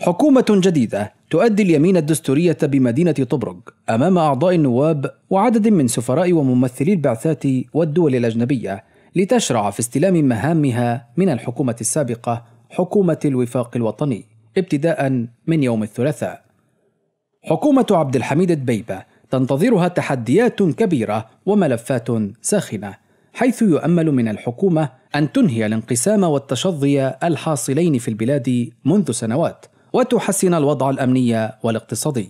حكومة جديدة تؤدي اليمين الدستورية بمدينة طبرق أمام أعضاء النواب وعدد من سفراء وممثلي البعثات والدول الأجنبية لتشرع في استلام مهامها من الحكومة السابقة حكومة الوفاق الوطني ابتداء من يوم الثلاثاء. حكومة عبد الحميد دبيبة تنتظرها تحديات كبيرة وملفات ساخنة، حيث يؤمل من الحكومة أن تنهي الانقسام والتشظي الحاصلين في البلاد منذ سنوات، وتحسن الوضع الامني والاقتصادي.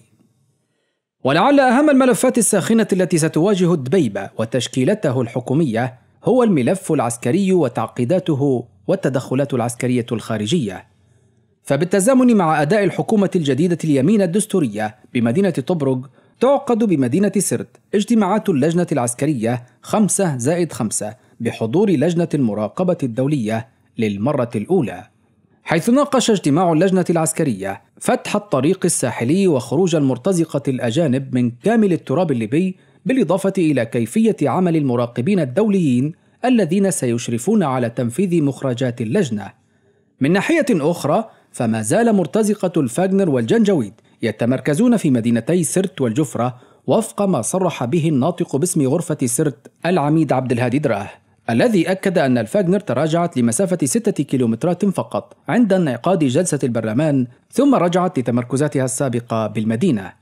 ولعل اهم الملفات الساخنه التي ستواجه الدبيبه وتشكيلته الحكوميه هو الملف العسكري وتعقيداته والتدخلات العسكريه الخارجيه. فبالتزامن مع اداء الحكومه الجديده اليمين الدستوريه بمدينه طبرق تعقد بمدينة سرت اجتماعات اللجنة العسكرية 5 زائد 5 بحضور لجنة المراقبة الدولية للمرة الأولى حيث ناقش اجتماع اللجنة العسكرية فتح الطريق الساحلي وخروج المرتزقة الأجانب من كامل التراب الليبي بالإضافة إلى كيفية عمل المراقبين الدوليين الذين سيشرفون على تنفيذ مخرجات اللجنة. من ناحية أخرى فما زال مرتزقة الفاجنر والجنجويد يتمركزون في مدينتي سرت والجفرة وفق ما صرح به الناطق باسم غرفة سرت العميد عبد الهادي دراه الذي أكد أن الفاجنر تراجعت لمسافة ستة كيلومترات فقط عند انعقاد جلسة البرلمان ثم رجعت لتمركزاتها السابقة بالمدينة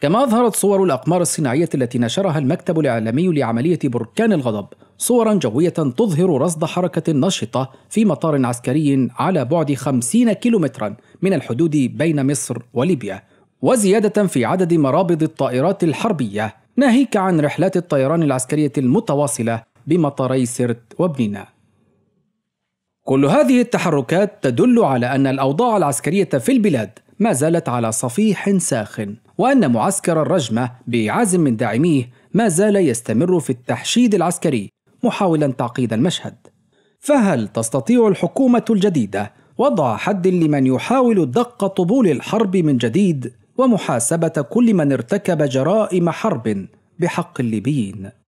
كما أظهرت صور الأقمار الصناعية التي نشرها المكتب الإعلامي لعملية بركان الغضب صورا جوية تظهر رصد حركة نشطة في مطار عسكري على بعد 50 كيلومترا من الحدود بين مصر وليبيا وزيادة في عدد مرابض الطائرات الحربية ناهيك عن رحلات الطيران العسكرية المتواصلة بمطاري سرت وبنينا كل هذه التحركات تدل على أن الأوضاع العسكرية في البلاد ما زالت على صفيح ساخن وأن معسكر الرجمة بعزم من داعميه ما زال يستمر في التحشيد العسكري محاولا تعقيد المشهد فهل تستطيع الحكومة الجديدة وضع حد لمن يحاول دق طبول الحرب من جديد ومحاسبة كل من ارتكب جرائم حرب بحق الليبيين